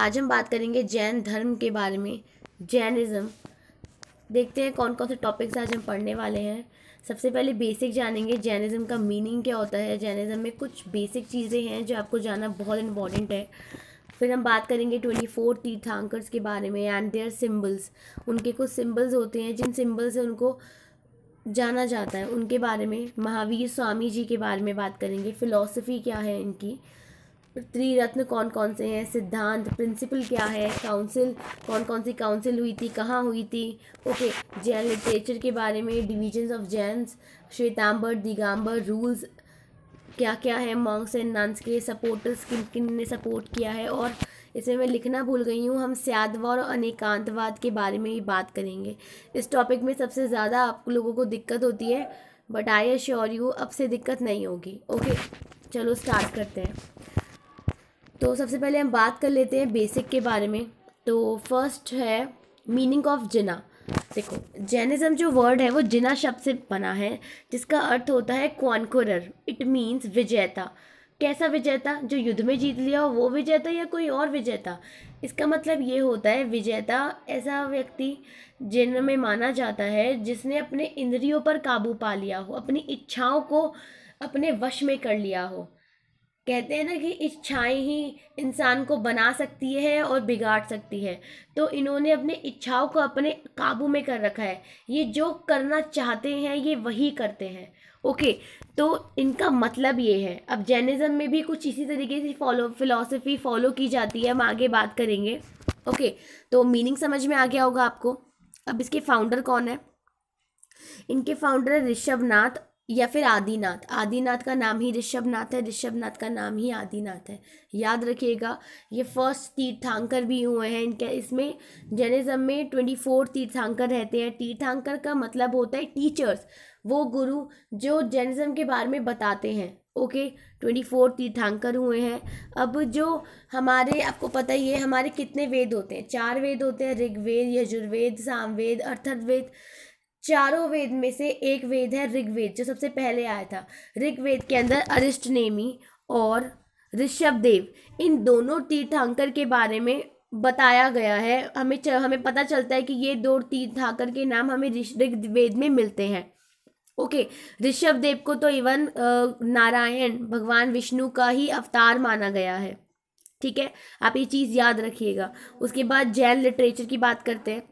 आज हम बात करेंगे जैन धर्म के बारे में जैनिज़्म देखते हैं कौन कौन से टॉपिक्स आज हम पढ़ने वाले हैं सबसे पहले बेसिक जानेंगे जैनिज़्म का मीनिंग क्या होता है जैनिज़्म में कुछ बेसिक चीज़ें हैं जो आपको जानना बहुत इम्पॉर्टेंट है फिर हम बात करेंगे ट्वेंटी फोर तीर्थांकर्स के बारे में एंड देयर सिम्बल्स उनके कुछ सिम्बल्स होते हैं जिन सिम्बल्स से उनको जाना जाता है उनके बारे में महावीर स्वामी जी के बारे में बात करेंगे फ़िलोसफी क्या है इनकी त्रिरत्न कौन कौन से हैं सिद्धांत प्रिंसिपल क्या है काउंसिल कौन कौन सी काउंसिल हुई थी कहाँ हुई थी ओके जैन लिटरेचर के बारे में divisions of Jains Shwetambar Digambar rules क्या क्या है मॉन्ग्स एंड नंस के सपोर्टर्स किन किन ने सपोर्ट किया है और इसमें मैं लिखना भूल गई हूँ हम स्यादवा और अनेकांतवाद के बारे में भी बात करेंगे इस टॉपिक में सबसे ज़्यादा आप लोगों को दिक्कत होती है बट आई एश्योर यू अब से दिक्कत नहीं होगी ओके चलो स्टार्ट करते हैं तो सबसे पहले हम बात कर लेते हैं बेसिक के बारे में तो फर्स्ट है मीनिंग ऑफ जिना देखो जैनिज़्म जो वर्ड है वो जिना शब्द से बना है जिसका अर्थ होता है कॉन्कोरर इट मीन्स विजेता कैसा विजेता जो युद्ध में जीत लिया हो वो विजेता या कोई और विजेता इसका मतलब ये होता है विजेता ऐसा व्यक्ति जिन में माना जाता है जिसने अपने इंद्रियों पर काबू पा लिया हो अपनी इच्छाओं को अपने वश में कर लिया हो कहते हैं ना कि इच्छाएं ही इंसान को बना सकती है और बिगाड़ सकती है तो इन्होंने अपने इच्छाओं को अपने काबू में कर रखा है ये जो करना चाहते हैं ये वही करते हैं ओके तो इनका मतलब ये है अब जैनिज़्म में भी कुछ इसी तरीके से फॉलो फिलोसफी फॉलो की जाती है हम आगे बात करेंगे ओके तो मीनिंग समझ में आ गया होगा आपको अब इसके फाउंडर कौन है इनके फाउंडर ऋषभनाथ या फिर आदिनाथ आदिनाथ का नाम ही ऋषभनाथ है ऋषभनाथ का नाम ही आदिनाथ है याद रखिएगा ये फर्स्ट तीर्थांकर भी हुए हैं इनके इसमें जैनिज़्म में ट्वेंटी फोर तीर्थांकर रहते हैं तीर्थांकर का मतलब होता है टीचर्स वो गुरु जो जैनिज़्म के बारे में बताते हैं ओके ट्वेंटी फोर तीर्थांकर हुए हैं अब जो हमारे आपको पता ही है हमारे कितने वेद होते हैं चार वेद होते हैं ऋग्वेद यजुर्वेद सामवेद अर्थर्वेद चारों वेद में से एक वेद है ऋग्वेद जो सबसे पहले आया था ऋग्वेद के अंदर अरिष्ट नेमी और ऋषभ देव इन दोनों तीर्थांकर के बारे में बताया गया है हमें च, हमें पता चलता है कि ये दो तीर्थांकर के नाम हमें ऋग्वेद में मिलते हैं ओके ऋषभ देव को तो इवन नारायण भगवान विष्णु का ही अवतार माना गया है ठीक है आप ये चीज़ याद रखिएगा उसके बाद जैन लिटरेचर की बात करते हैं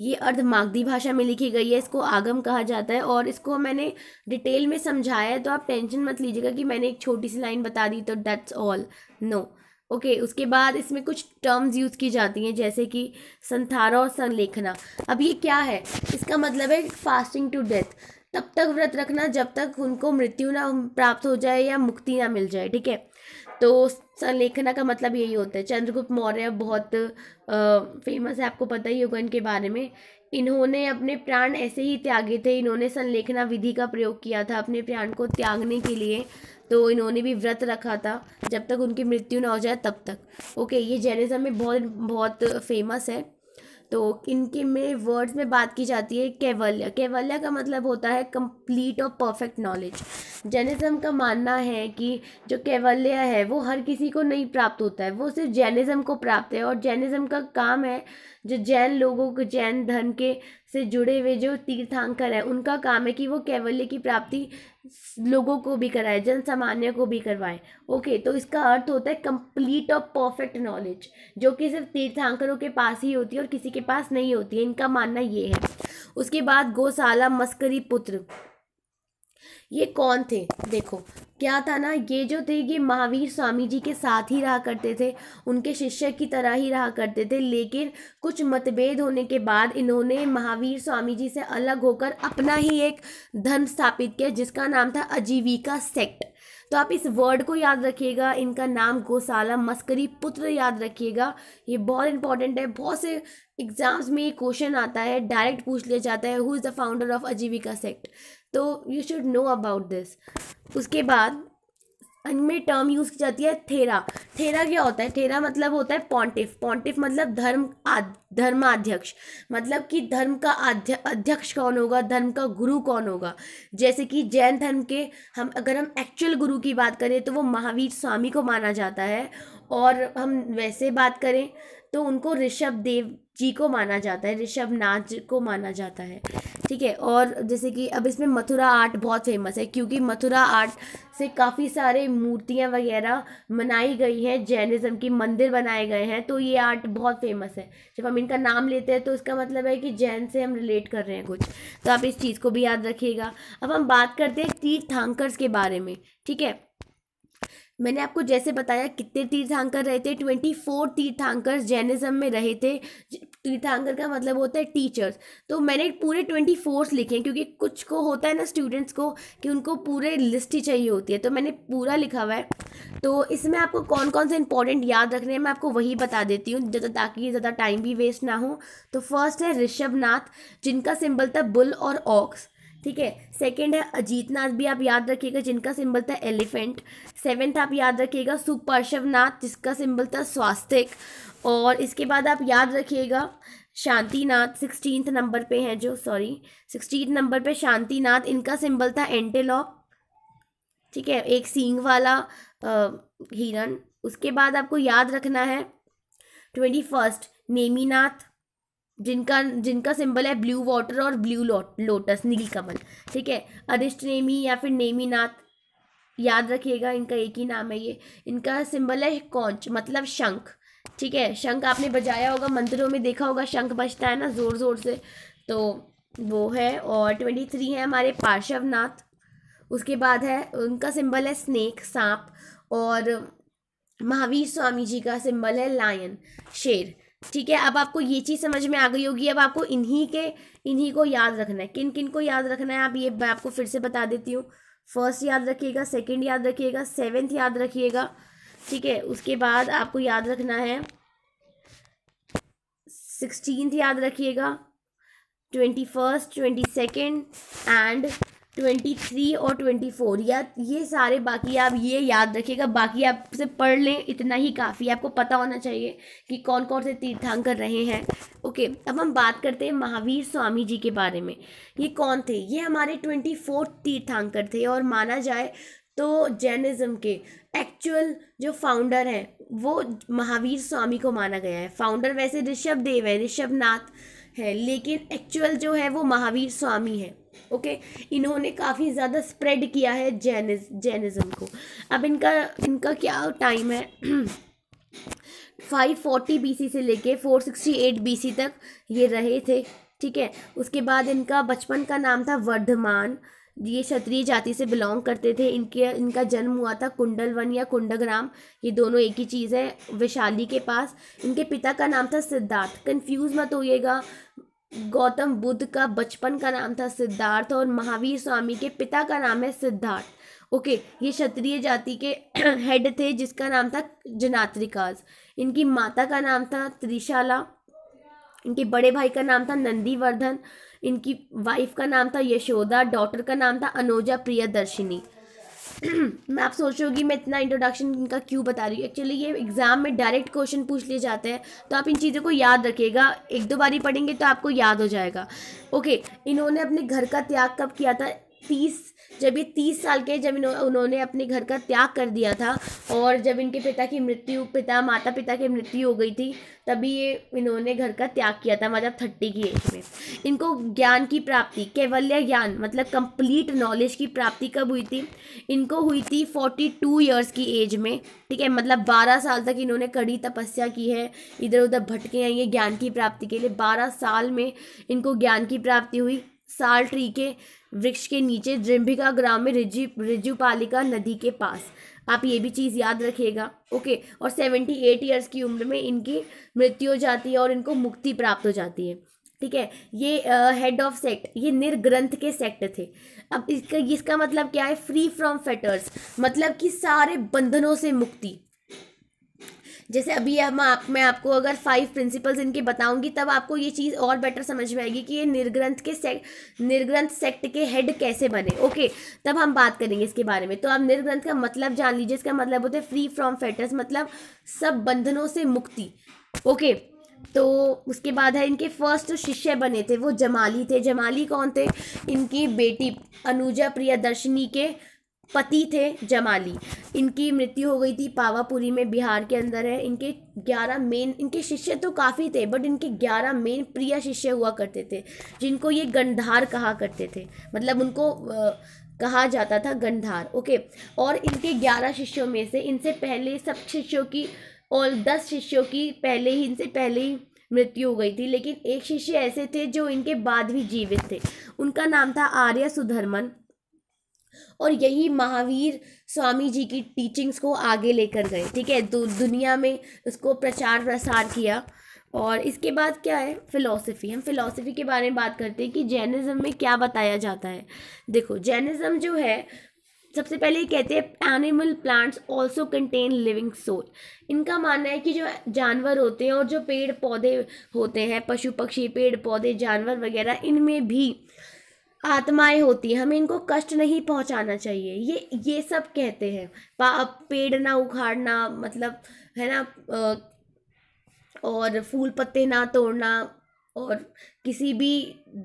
ये अर्ध मागधी भाषा में लिखी गई है इसको आगम कहा जाता है और इसको मैंने डिटेल में समझाया है तो आप टेंशन मत लीजिएगा कि मैंने एक छोटी सी लाइन बता दी तो that's all no okay okay, उसके बाद इसमें कुछ टर्म्स यूज़ की जाती हैं जैसे कि संथारा और संलेखना अब ये क्या है इसका मतलब है फास्टिंग टू डेथ तब तक व्रत रखना जब तक उनको मृत्यु ना प्राप्त हो जाए या मुक्ति ना मिल जाए ठीक है तो संलेखना का मतलब यही होता है चंद्रगुप्त मौर्य बहुत आ, फेमस है आपको पता ही होगा इनके बारे में इन्होंने अपने प्राण ऐसे ही त्यागे थे इन्होंने संलेखना विधि का प्रयोग किया था अपने प्राण को त्यागने के लिए तो इन्होंने भी व्रत रखा था जब तक उनकी मृत्यु ना हो जाए तब तक ओके ये जैनिज्म में बहुत बहुत फेमस है तो इनके में वर्ड्स में बात की जाती है कैवल्य कैवल्य का मतलब होता है कंप्लीट और परफेक्ट नॉलेज जैनिज़्म का मानना है कि जो कैवल्य है वो हर किसी को नहीं प्राप्त होता है वो सिर्फ जैनिज़्म को प्राप्त है और जैनिज़्म का काम है जो जैन लोगों को जैन धर्म के से जुड़े हुए जो तीर्थांकर हैं उनका काम है कि वो कैवल्य की प्राप्ति लोगों को भी कराए जन सामान्य को भी करवाएं ओके तो इसका अर्थ होता है कंप्लीट और परफेक्ट नॉलेज जो कि सिर्फ तीर्थांकरों के पास ही होती है और किसी के पास नहीं होती है इनका मानना ये है उसके बाद गौशाला मस्करी पुत्र ये कौन थे देखो क्या था ना ये जो थे ये महावीर स्वामी जी के साथ ही रहा करते थे उनके शिष्य की तरह ही रहा करते थे लेकिन कुछ मतभेद होने के बाद इन्होंने महावीर स्वामी जी से अलग होकर अपना ही एक धर्म स्थापित किया जिसका नाम था आजीविका सेक्ट तो आप इस वर्ड को याद रखिएगा इनका नाम गोसाला मस्करी पुत्र याद रखिएगा ये बहुत इंपॉर्टेंट है बहुत से एग्जाम्स में ये क्वेश्चन आता है डायरेक्ट पूछ लिया जाता है who is the founder of Ajivika sect तो you should know about this उसके बाद में टर्म यूज़ की जाती है थेरा थेरा क्या होता है थेरा मतलब होता है पॉन्टिफ पॉन्टिफ मतलब धर्म धर्माध्यक्ष मतलब कि धर्म का अध्यक्ष कौन होगा धर्म का गुरु कौन होगा जैसे कि जैन धर्म के हम अगर हम एक्चुअल गुरु की बात करें तो वो महावीर स्वामी को माना जाता है और हम वैसे बात करें तो उनको ऋषभ देव जी को माना जाता है ऋषभ नाथ को माना जाता है ठीक है और जैसे कि अब इसमें मथुरा आर्ट बहुत फेमस है क्योंकि मथुरा आर्ट से काफ़ी सारे मूर्तियाँ वगैरह मनाई गई हैं जैनिज़्म की मंदिर बनाए गए हैं तो ये आर्ट बहुत फेमस है जब हम इनका नाम लेते हैं तो इसका मतलब है कि जैन से हम रिलेट कर रहे हैं कुछ तो आप इस चीज़ को भी याद रखिएगा अब हम बात करते हैं तीर्थांकर्स के बारे में ठीक है मैंने आपको जैसे बताया कितने तीर्थांकर रहे थे ट्वेंटी फोर तीर्थांकर जैनिज्म में रहे थे तीर्थांकर का मतलब होता है टीचर्स तो मैंने पूरे ट्वेंटी फोर्स लिखे क्योंकि कुछ को होता है ना स्टूडेंट्स को कि उनको पूरे लिस्ट ही चाहिए होती है तो मैंने पूरा लिखा हुआ है तो इसमें आपको कौन कौन से इंपॉर्टेंट याद रखने हैं मैं आपको वही बता देती हूँ ताकि ज़्यादा टाइम भी वेस्ट ना हो तो फर्स्ट है ऋषभ जिनका सिंबल था बुल और ऑक्स ठीक है सेकंड है अजीतनाथ भी आप याद रखिएगा जिनका सिंबल था एलिफेंट सेवेंथ आप याद रखिएगा सुपर्शवनाथ जिसका सिंबल था स्वास्तिक और इसके बाद आप याद रखिएगा शांतिनाथ सिक्सटीन नंबर पे हैं जो सॉरी सिक्सटीन नंबर पे शांतिनाथ इनका सिंबल था एंटेलॉप ठीक है एक सींग वाला हिरन उसके बाद आपको याद रखना है ट्वेंटी फर्स्ट नेमीनाथ जिनका जिनका सिंबल है ब्लू वाटर और ब्लू लोटस नील कमल ठीक है अरिष्ट नेमी या फिर नेमी नाथ याद रखिएगा इनका एक ही नाम है ये इनका सिंबल है कौच मतलब शंख ठीक है शंख आपने बजाया होगा मंदिरों में देखा होगा शंख बजता है ना ज़ोर ज़ोर से तो वो है और ट्वेंटी थ्री है हमारे पार्शवनाथ उसके बाद है उनका सिंबल है स्नेक सांप और महावीर स्वामी जी का सिंबल है लायन शेर ठीक है अब आपको ये चीज़ समझ में आ गई होगी अब आपको इन्हीं के इन्हीं को याद रखना है किन किन को याद रखना है आप ये मैं आपको फिर से बता देती हूँ फर्स्ट याद रखिएगा सेकंड याद रखिएगा सेवेंथ याद रखिएगा ठीक है उसके बाद आपको याद रखना है सिक्सटीन याद रखिएगा twenty first twenty second and twenty three और ट्वेंटी फोर या ये सारे बाकी आप ये याद रखिएगा बाकी आप से पढ़ लें इतना ही काफ़ी आपको पता होना चाहिए कि कौन कौन से तीर्थांकर रहे हैं ओके अब हम बात करते हैं महावीर स्वामी जी के बारे में ये कौन थे ये हमारे ट्वेंटी फोर्थ तीर्थांकर थे और माना जाए तो जैनिज़्म के एक्चुअल जो फाउंडर हैं वो महावीर स्वामी को माना गया है फाउंडर वैसे ऋषभ देव है ऋषभ नाथ है लेकिन एक्चुअल जो है वो महावीर स्वामी है ओके इन्होंने काफ़ी ज़्यादा स्प्रेड किया है जैनिज जैनिज़्म को अब इनका इनका क्या टाइम है 540 फोर्टी से लेके 468 सिक्सटी तक ये रहे थे ठीक है उसके बाद इनका बचपन का नाम था वर्धमान ये क्षत्रिय जाति से बिलोंग करते थे इनके इनका जन्म हुआ था कुंडलवन या कुंडग्राम ये दोनों एक ही चीज़ है वैशाली के पास इनके पिता का नाम था सिद्धार्थ कंफ्यूज मत होइएगा गौतम बुद्ध का बचपन का नाम था सिद्धार्थ और महावीर स्वामी के पिता का नाम है सिद्धार्थ ओके ये क्षत्रिय जाति के हेड थे जिसका नाम था जनात्रिकाज इनकी माता का नाम था त्रिशाला इनके बड़े भाई का नाम था नंदीवर्धन इनकी वाइफ का नाम था यशोदा डॉटर का नाम था अनोजा प्रियदर्शिनी मैं आप सोच मैं इतना इंट्रोडक्शन इनका क्यों बता रही हूँ एक्चुअली ये एग्ज़ाम में डायरेक्ट क्वेश्चन पूछ लिए जाते हैं तो आप इन चीज़ों को याद रखिएगा एक दो बारी पढ़ेंगे तो आपको याद हो जाएगा ओके इन्होंने अपने घर का त्याग कब किया था तीस जब ये तीस साल के जब उन्होंने अपने घर का त्याग कर दिया था और जब इनके पिता की मृत्यु पिता माता पिता की मृत्यु हो गई थी तभी ये इन्होंने घर का त्याग किया था मतलब थर्टी की एज में इनको ज्ञान की प्राप्ति केवल्य ज्ञान मतलब कंप्लीट नॉलेज की प्राप्ति कब हुई थी इनको हुई थी फोर्टी टू ईयर्स की एज में ठीक है मतलब बारह साल तक इन्होंने कड़ी तपस्या की है इधर उधर भटके आई ये ज्ञान की प्राप्ति के लिए बारह साल में इनको ज्ञान की प्राप्ति हुई साल ट्री के वृक्ष के नीचे जिम्भिका ग्राम में रिजु रिजुपालिका नदी के पास आप ये भी चीज़ याद रखिएगा ओके और सेवेंटी एट ईयर्स की उम्र में इनकी मृत्यु हो जाती है और इनको मुक्ति प्राप्त हो जाती है ठीक है ये हेड ऑफ सेक्ट ये निर्ग्रंथ के सेक्ट थे अब इसका इसका मतलब क्या है फ्री फ्रॉम फेटर्स मतलब कि सारे बंधनों से मुक्ति जैसे अभी हम आप मैं आपको अगर फाइव प्रिंसिपल्स इनके बताऊंगी तब आपको ये चीज़ और बेटर समझ में आएगी कि ये निर्ग्रंथ के से निर्ग्रंथ सेक्ट के हेड कैसे बने ओके तब हम बात करेंगे इसके बारे में तो आप निर्ग्रंथ का मतलब जान लीजिए इसका मतलब होता है फ्री फ्रॉम फैटर्स मतलब सब बंधनों से मुक्ति ओके तो उसके बाद है इनके फर्स्ट शिष्य बने थे वो जमाली थे जमाली कौन थे इनकी बेटी अनुजा प्रियदर्शनी के पति थे जमाली इनकी मृत्यु हो गई थी पावापुरी में बिहार के अंदर है इनके ग्यारह मेन इनके शिष्य तो काफ़ी थे बट इनके ग्यारह मेन प्रिय शिष्य हुआ करते थे जिनको ये गंधार कहा करते थे मतलब उनको आ, कहा जाता था गंधार ओके और इनके ग्यारह शिष्यों में से इनसे पहले सब शिष्यों की और दस शिष्यों की पहले ही इनसे पहले ही मृत्यु हो गई थी लेकिन एक शिष्य ऐसे थे जो इनके बाद भी जीवित थे उनका नाम था आर्य सुधरमन और यही महावीर स्वामी जी की टीचिंग्स को आगे लेकर गए ठीक है दु, दुनिया में उसको प्रचार प्रसार किया और इसके बाद क्या है फ़िलॉसफी हम फिलॉसफी के बारे में बात करते हैं कि जैनिज़्म में क्या बताया जाता है देखो जैनिज़्म जो है सबसे पहले ये कहते हैं animal plants also contain living soul इनका मानना है कि जो जानवर होते हैं और जो पेड़ पौधे होते हैं पशु पक्षी पेड़ पौधे जानवर वगैरह इनमें भी आत्माएं होती है हमें इनको कष्ट नहीं पहुंचाना चाहिए ये ये सब कहते हैं पाप पेड़ ना उखाड़ना मतलब है ना और फूल पत्ते ना तोड़ना और किसी भी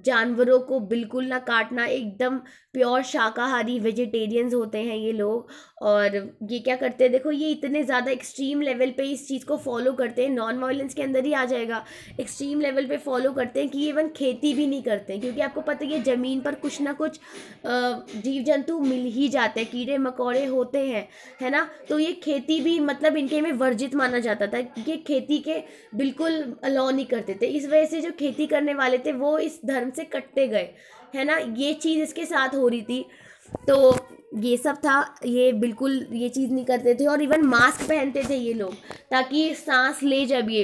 जानवरों को बिल्कुल ना काटना एकदम प्योर शाकाहारी वेजिटेरियंस होते हैं ये लोग और ये क्या करते हैं देखो ये इतने ज़्यादा एक्सट्रीम लेवल पे इस चीज़ को फॉलो करते हैं नॉन वायलेंस के अंदर ही आ जाएगा एक्सट्रीम लेवल पे फॉलो करते हैं कि इवन खेती भी नहीं करते क्योंकि आपको पता है ज़मीन पर कुछ ना कुछ जीव जंतु मिल ही जाते हैं कीड़े मकोड़े होते हैं है ना तो ये खेती भी मतलब इनके में वर्जित माना जाता था ये खेती के बिल्कुल अलाउ नहीं करते थे इस वजह से जो खेती करने वाले वाले थे वो इस धर्म से कटते गए है ना ये चीज़ इसके साथ हो रही थी तो ये सब था ये बिल्कुल ये चीज़ नहीं करते थे और इवन मास्क पहनते थे ये लोग ताकि सांस ले जब ये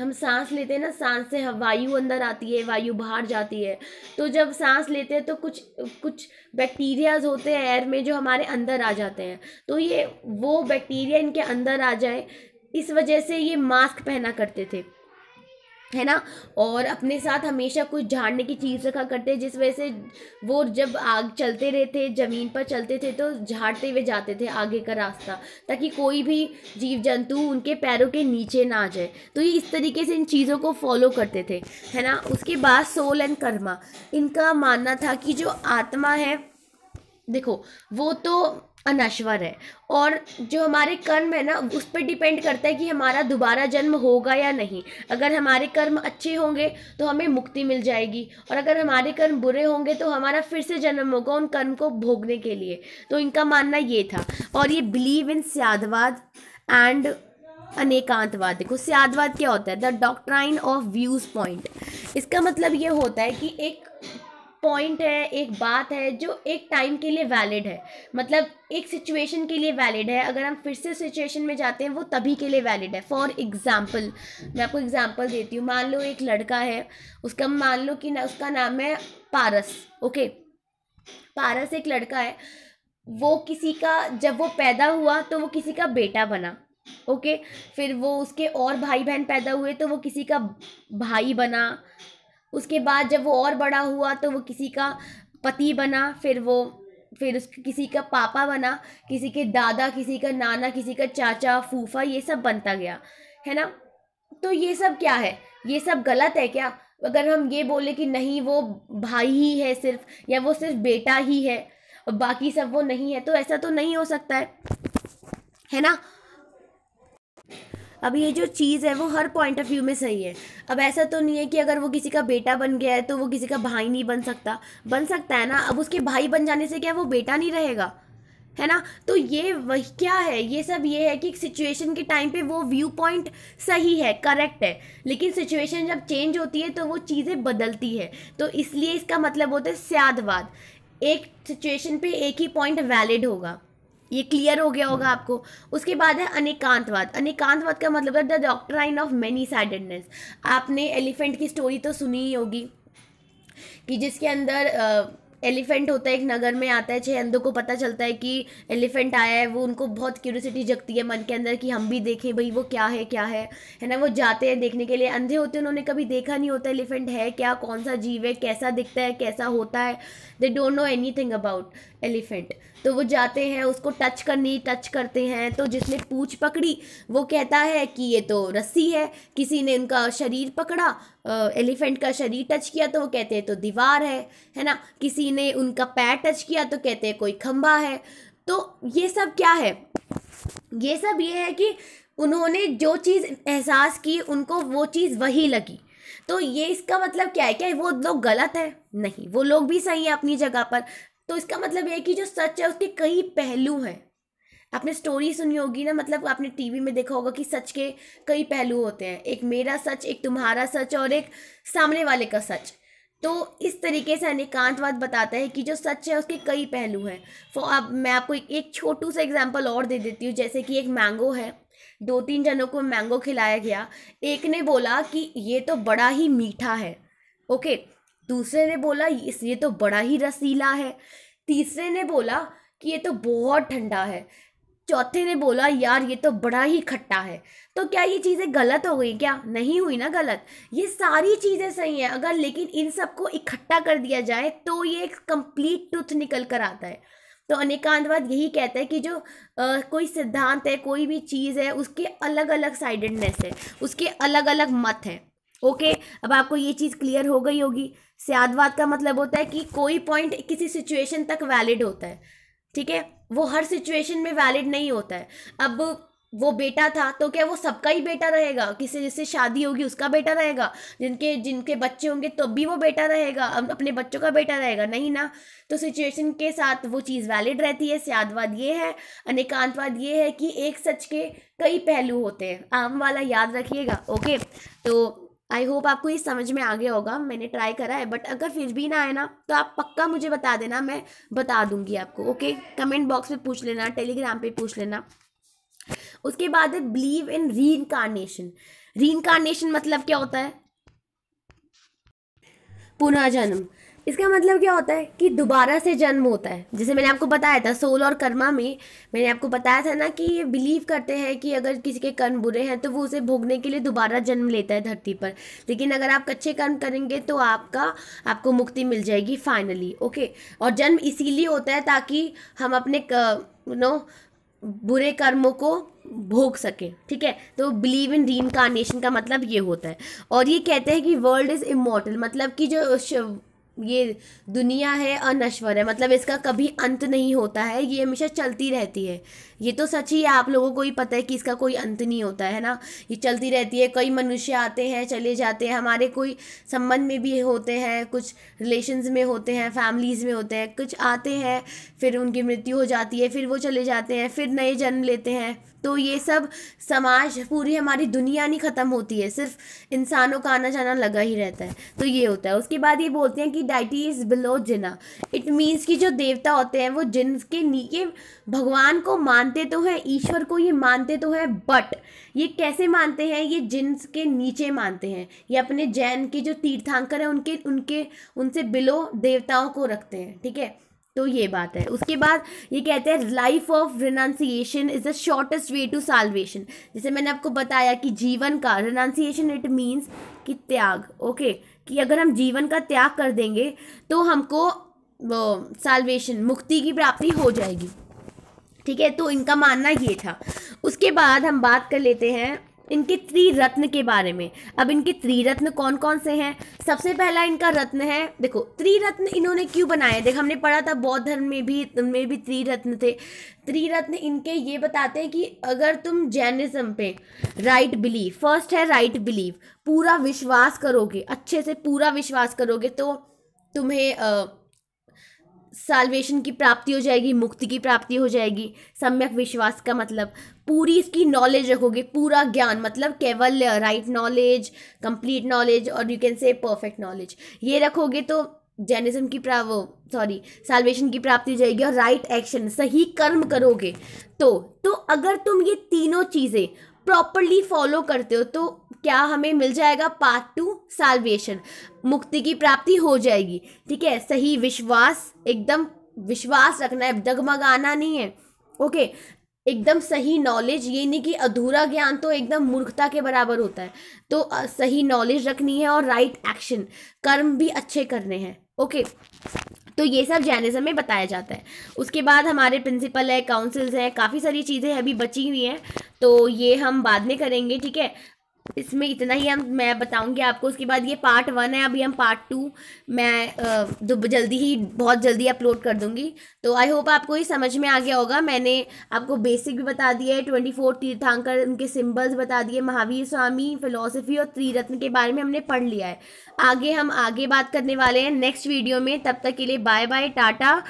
हम सांस लेते हैं ना सांस से वायु अंदर आती है वायु बाहर जाती है तो जब सांस लेते हैं तो कुछ कुछ बैक्टीरियाज होते हैं एयर में जो हमारे अंदर आ जाते हैं तो ये वो बैक्टीरिया इनके अंदर आ जाए इस वजह से ये मास्क पहना करते थे है ना और अपने साथ हमेशा कुछ झाड़ने की चीज़ रखा करते जिस वजह से वो जब आग चलते रहते ज़मीन पर चलते थे तो झाड़ते हुए जाते थे आगे का रास्ता ताकि कोई भी जीव जंतु उनके पैरों के नीचे ना आ जाए तो ये इस तरीके से इन चीज़ों को फॉलो करते थे है ना उसके बाद सोल एंड कर्मा इनका मानना था कि जो आत्मा है देखो वो तो अनश्वर है और जो हमारे कर्म है ना उस पर डिपेंड करता है कि हमारा दोबारा जन्म होगा या नहीं अगर हमारे कर्म अच्छे होंगे तो हमें मुक्ति मिल जाएगी और अगर हमारे कर्म बुरे होंगे तो हमारा फिर से जन्म होगा उन कर्म को भोगने के लिए तो इनका मानना ये था और ये बिलीव इन स्यादवाद एंड अनेकांतवाद देखो स्यादवाद क्या होता है the doctrine of views point इसका मतलब ये होता है कि एक पॉइंट है एक बात है जो एक टाइम के लिए वैलिड है मतलब एक सिचुएशन के लिए वैलिड है अगर हम फिर से सिचुएशन में जाते हैं वो तभी के लिए वैलिड है फॉर एग्ज़ाम्पल मैं आपको एग्ज़ाम्पल देती हूँ मान लो एक लड़का है उसका मान लो कि ना उसका नाम है पारस ओके पारस एक लड़का है वो किसी का जब वो पैदा हुआ तो वो किसी का बेटा बना ओके फिर वो उसके और भाई बहन पैदा हुए तो वो किसी का भाई बना उसके बाद जब वो और बड़ा हुआ तो वो किसी का पति बना फिर वो फिर उस किसी का पापा बना किसी के दादा किसी का नाना किसी का चाचा फूफा ये सब बनता गया है ना तो ये सब क्या है ये सब गलत है क्या अगर हम ये बोले कि नहीं वो भाई ही है सिर्फ या वो सिर्फ बेटा ही है और बाकी सब वो नहीं है तो ऐसा तो नहीं हो सकता है है ना अब ये जो चीज़ है वो हर पॉइंट ऑफ व्यू में सही है अब ऐसा तो नहीं है कि अगर वो किसी का बेटा बन गया है तो वो किसी का भाई नहीं बन सकता बन सकता है ना अब उसके भाई बन जाने से क्या वो बेटा नहीं रहेगा है ना तो ये वही क्या है ये सब ये है कि सिचुएशन के टाइम पे वो व्यू पॉइंट सही है करेक्ट है लेकिन सिचुएशन जब चेंज होती है तो वो चीज़ें बदलती है तो इसलिए इसका मतलब होता है स्यादवाद एक सिचुएशन पे एक ही पॉइंट वैलिड होगा ये क्लियर हो गया होगा आपको उसके बाद है अनेकांतवाद अनेकांतवाद का मतलब है the doctrine of many sidedness आपने एलिफेंट की स्टोरी तो सुनी ही होगी कि जिसके अंदर एलिफेंट होता है एक नगर में आता है चाहे अंधों को पता चलता है कि एलिफेंट आया है वो उनको बहुत क्यूरियोसिटी जगती है मन के अंदर कि हम भी देखें भाई वो क्या है क्या है है ना वो जाते हैं देखने के लिए अंधे होते हैं उन्होंने कभी देखा नहीं होता एलिफेंट है क्या कौन सा जीव है कैसा दिखता है कैसा होता है they don't know anything about elephant तो वो जाते हैं उसको टच करनी टच करते हैं तो जिसने पूछ पकड़ी वो कहता है कि ये तो रस्सी है किसी ने उनका शरीर पकड़ा एलिफेंट का शरीर टच किया तो वो कहते हैं तो दीवार है है ना किसी ने उनका पैर टच किया तो कहते हैं कोई खम्भा है तो ये सब क्या है ये सब ये है कि उन्होंने जो चीज़ एहसास की उनको वो चीज़ वही लगी तो ये इसका मतलब क्या है क्या वो लोग गलत है नहीं वो लोग भी सही हैं अपनी जगह पर तो इसका मतलब ये है कि जो सच है उसके कई पहलू हैं आपने स्टोरी सुनी होगी ना मतलब आपने टीवी में देखा होगा कि सच के कई पहलू होते हैं एक मेरा सच एक तुम्हारा सच और एक सामने वाले का सच तो इस तरीके से अनेकांतवाद बताता है कि जो सच है उसके कई पहलू हैं फॉर अब मैं आपको एक छोटू सा एग्जांपल और दे देती हूँ जैसे कि एक मैंगो है दो तीन जनों को मैंगो खिलाया गया एक ने बोला कि ये तो बड़ा ही मीठा है ओके दूसरे ने बोला ये तो बड़ा ही रसीला है तीसरे ने बोला कि ये तो बहुत ठंडा है चौथे ने बोला यार ये तो बड़ा ही खट्टा है तो क्या ये चीज़ें गलत हो गई क्या नहीं हुई ना गलत ये सारी चीज़ें सही हैं अगर लेकिन इन सबको इकट्ठा कर दिया जाए तो ये एक कंप्लीट ट्रुथ निकल कर आता है तो अनेकांतवाद यही कहता है कि जो आ, कोई सिद्धांत है कोई भी चीज़ है उसके अलग अलग साइडेडनेस है उसके अलग अलग मत हैं ओके अब आपको ये चीज़ क्लियर हो गई होगी सियादवाद का मतलब होता है कि कोई पॉइंट किसी सिचुएशन तक वैलिड होता है ठीक है वो हर सिचुएशन में वैलिड नहीं होता है अब वो बेटा था तो क्या वो सबका ही बेटा रहेगा किसी जिससे शादी होगी उसका बेटा रहेगा जिनके जिनके बच्चे होंगे तो भी वो बेटा रहेगा अपने बच्चों का बेटा रहेगा नहीं ना तो सिचुएशन के साथ वो चीज़ वैलिड रहती है सियादवाद ये है अनेकांतवाद ये है कि एक सच के कई पहलू होते हैं आम वाला याद रखिएगा ओके तो आई होप आपको ये समझ में आ गया होगा मैंने ट्राई करा है बट अगर फिर भी ना आए ना तो आप पक्का मुझे बता देना मैं बता दूंगी आपको ओके कमेंट बॉक्स में पूछ लेना टेलीग्राम पे पूछ लेना उसके बाद है बिलीव इन री इनकारनेशन री इनकारनेशन मतलब क्या होता है पुनर्जन्म इसका मतलब क्या होता है कि दोबारा से जन्म होता है जैसे मैंने आपको बताया था सोल और कर्मा में मैंने आपको बताया था ना कि ये बिलीव करते हैं कि अगर किसी के कर्म बुरे हैं तो वो उसे भोगने के लिए दोबारा जन्म लेता है धरती पर लेकिन अगर आप अच्छे कर्म करेंगे तो आपका आपको मुक्ति मिल जाएगी फाइनली ओके और जन्म इसीलिए होता है ताकि हम अपने नो बुरे कर्मों को भोग सकें ठीक है तो बिलीव इन रीम का मतलब ये होता है और ये कहते हैं कि वर्ल्ड इज़ इमोटल मतलब कि जो ये दुनिया है और नश्वर है मतलब इसका कभी अंत नहीं होता है ये हमेशा चलती रहती है ये तो सच ही है आप लोगों को ही पता है कि इसका कोई अंत नहीं होता है ना ये चलती रहती है कई मनुष्य आते हैं चले जाते हैं हमारे कोई संबंध में भी होते हैं कुछ रिलेशन्स में होते हैं फैमिलीज़ में होते हैं कुछ आते हैं फिर उनकी मृत्यु हो जाती है फिर वो चले जाते हैं फिर नए जन्म लेते हैं तो ये सब समाज पूरी हमारी दुनिया नहीं ख़त्म होती है सिर्फ इंसानों का आना जाना लगा ही रहता है तो ये होता है उसके बाद ये बोलते हैं कि deity is below Jina it means कि जो देवता होते हैं वो जिन के नीचे भगवान को मानते तो हैं ईश्वर को ये मानते तो हैं बट ये कैसे मानते हैं ये जिन्स के नीचे मानते हैं ये अपने जैन के जो तीर्थांकर हैं उनके उनके उनसे बिलो देवताओं को रखते हैं ठीक है तो ये बात है उसके बाद ये कहते हैं life of renunciation is the shortest way to salvation जैसे मैंने आपको बताया कि जीवन का रिनाउंसिएशन इट मीन्स कि त्याग ओके कि अगर हम जीवन का त्याग कर देंगे तो हमको साल्वेशन मुक्ति की प्राप्ति हो जाएगी ठीक है तो इनका मानना ये था उसके बाद हम बात कर लेते हैं इनके त्रिरत्न के बारे में अब इनके त्रिरत्न कौन कौन से हैं सबसे पहला इनका रत्न है देखो त्रिरत्न इन्होंने क्यों बनाया देख हमने पढ़ा था बौद्ध धर्म में भी में भी त्रिरत्न थे त्रिरत्न इनके ये बताते हैं कि अगर तुम जैनिज्म पे राइट बिलीव फर्स्ट है राइट बिलीव पूरा विश्वास करोगे अच्छे से पूरा विश्वास करोगे तो तुम्हें साल्वेशन की प्राप्ति हो जाएगी मुक्ति की प्राप्ति हो जाएगी सम्यक विश्वास का मतलब पूरी इसकी नॉलेज रखोगे पूरा ज्ञान मतलब केवल राइट नॉलेज कंप्लीट नॉलेज और you can say perfect knowledge ये रखोगे तो जैनिज्म की प्रा वो सॉरी साल्वेशन की प्राप्ति हो जाएगी और राइट एक्शन सही कर्म करोगे तो तो अगर तुम ये तीनों चीज़ें प्रॉपरली फॉलो करते हो तो क्या हमें मिल जाएगा पार्ट टू साल्वेशन मुक्ति की प्राप्ति हो जाएगी ठीक है सही विश्वास एकदम विश्वास रखना है डगमगाना नहीं है ओके एकदम सही नॉलेज ये नहीं कि अधूरा ज्ञान तो एकदम मूर्खता के बराबर होता है तो सही नॉलेज रखनी है और राइट एक्शन कर्म भी अच्छे करने हैं ओके तो ये सब जैनिज्म में बताया जाता है उसके बाद हमारे प्रिंसिपल है काउंसिल्स हैं काफ़ी सारी चीज़ें अभी बची हुई हैं तो ये हम बाद में करेंगे ठीक है इसमें इतना ही हम मैं बताऊंगी आपको उसके बाद ये पार्ट वन है अभी हम पार्ट टू मैं जो जल्दी ही बहुत जल्दी अपलोड कर दूंगी तो आई होप आपको ये समझ में आ गया होगा मैंने आपको बेसिक भी बता दिया है ट्वेंटी फोर तीर्थांकर उनके सिंबल्स बता दिए महावीर स्वामी फिलोसफी और त्रिरत्न के बारे में हमने पढ़ लिया है आगे हम आगे बात करने वाले हैं नेक्स्ट वीडियो में तब तक के लिए बाय बाय टाटा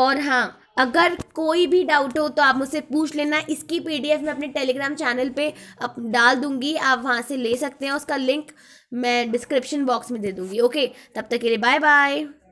और हाँ अगर कोई भी डाउट हो तो आप मुझसे पूछ लेना इसकी पीडीएफ मैं अपने टेलीग्राम चैनल पे अप डाल दूंगी आप वहाँ से ले सकते हैं उसका लिंक मैं डिस्क्रिप्शन बॉक्स में दे दूंगी ओके तब तक के लिए बाय बाय